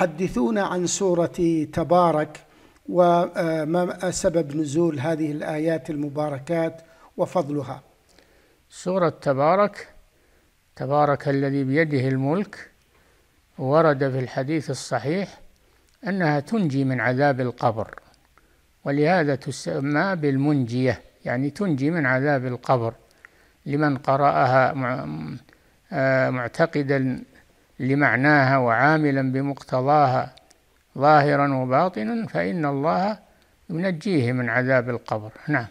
حدثونا عن سورة تبارك وما آه، سبب نزول هذه الآيات المباركات وفضلها سورة تبارك تبارك الذي بيده الملك ورد في الحديث الصحيح أنها تنجي من عذاب القبر ولهذا تسمى بالمنجية يعني تنجي من عذاب القبر لمن قرأها آه، معتقدا لمعناها وعاملا بمقتضاها ظاهرا وباطنا فإن الله ينجيه من عذاب القبر نعم